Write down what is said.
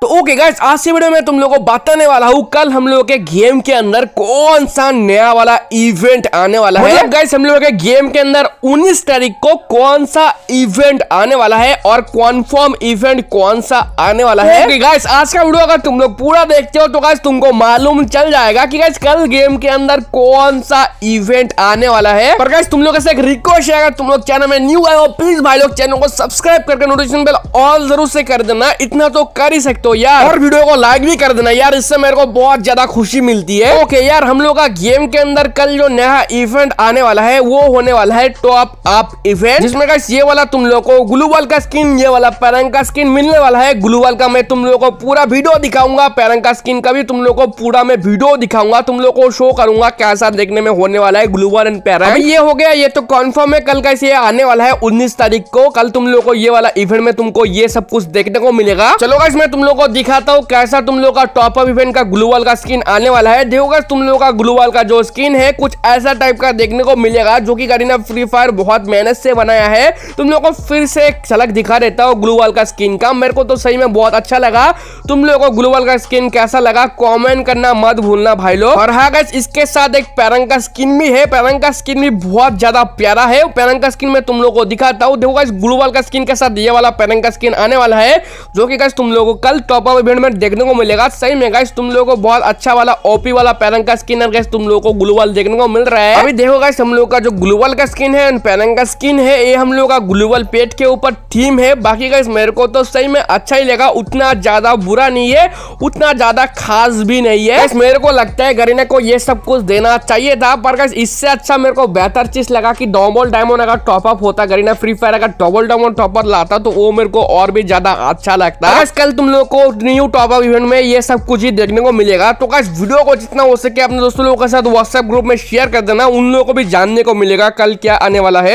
तो okay guys आज से वीडियो में तुम लोगों को बताने वाला हूँ कल हम लोगों के गेम के अंदर कौन सा नया वाला इवेंट आने वाला है मतलब गाइस हम लोगों के गेम के अंदर 19 तारीख को कौन सा इवेंट आने वाला है और कॉन्फर्म इवेंट कौन सा आने वाला है ओके गाइस आज का वीडियो अगर तुम लोग पूरा देखते हो तो गाइस तुमको मालूम चल जाएगा की गाइस कल गेम के अंदर कौन सा इवेंट आने वाला है और गाइस तुम लोग से एक रिक्वेस्ट है अगर तुम लोग चैनल में न्यू आए हो प्लीज भाई लोग चैनल को सब्सक्राइब करके नोटिफिकेशन बेल ऑल जरूर से कर देना इतना तो कर ही सकते तो यार और वीडियो को लाइक भी कर देना यार इससे मेरे को बहुत ज्यादा खुशी मिलती है ओके यार हम लोग का गेम के अंदर कल जो नया इवेंट आने वाला है वो होने वाला है टॉप अप इवेंट जिसमें का ये वाला तुम लोग को ग्लूबल का स्किन ये वाला पैरंग का स्किन मिलने वाला है ग्लूबल का मैं तुम लोग को पूरा वीडियो दिखाऊंगा पैरंग का स्किन का भी तुम लोग को पूरा मैं वीडियो दिखाऊंगा तुम लोग को शो करूंगा कैसा देखने में होने वाला है ग्लूबल एंड पैरंग ये हो गया ये तो कॉन्फर्म है कल का इसे आने वाला है उन्नीस तारीख को कल तुम लोग को ये वाला इवेंट में तुमको ये सब कुछ देखने को मिलेगा चलो इसमें तुम लोग लोगों को दिखाता हूँ कैसा तुम लोगों का टॉपअप इवेंट का ग्लूवल का स्किन आने वाला है देखोगा तुम लोगों का ग्लूवल का जो स्किन है कुछ ऐसा टाइप का देखने को मिलेगा जो कि करीना फ्री फायर बहुत मेहनत से बनाया है तुम लोगों को फिर से एक झलक दिखा देता हूँ ग्लूवल का स्किन का मेरे को तो सही में बहुत अच्छा लगा तुम लोगों को ग्लूवल का स्किन कैसा लगा कॉमेंट करना मत भूलना भाई लोग और हाँ गैस इसके साथ एक पैरंग का स्किन भी है पैरंग का स्किन भी बहुत ज्यादा प्यारा है पैरंग का स्किन में तुम लोग को दिखाता हूँ देखोगा इस ग्लूवल का स्किन के साथ ये वाला पैरंग का स्किन आने वाला है जो कि गैस तुम लोगों को कल टॉपर इवेंट में देखने को मिलेगा सही में गाइस तुम लोगों को बहुत अच्छा वाला ओपी वाला पैरंग का स्किन है तुम लोगों को ग्लूवल देखने को मिल रहा है अभी देखो गाइस हम लोग का जो ग्लूवल का स्किन है पैरंग का स्किन है ये हम लोग का ग्लूवल पेट के ऊपर थीम है बाकी गाइस मेरे को तो सही में अच्छा ही लगा उतना ज्यादा बुरा नहीं है उतना ज्यादा खास भी नहीं है मेरे को लगता है गरीना को ये सब कुछ देना चाहिए था पर गाइस इससे अच्छा मेरे को बेहतर चीज लगा की डॉबल डायमंड अगर टॉपअप होता गरीना फ्री फायर अगर डबल डायमंड टॉपर लाता तो वो मेरे को और भी ज्यादा अच्छा लगता है कल तुम लोग को आपको न्यू टॉपअप इवेंट में ये सब कुछ ही देखने को मिलेगा तो क्या वीडियो को जितना हो सके अपने दोस्तों लोगों के साथ व्हाट्सएप ग्रुप में शेयर कर देना उन लोगों को भी जानने को मिलेगा कल क्या आने वाला है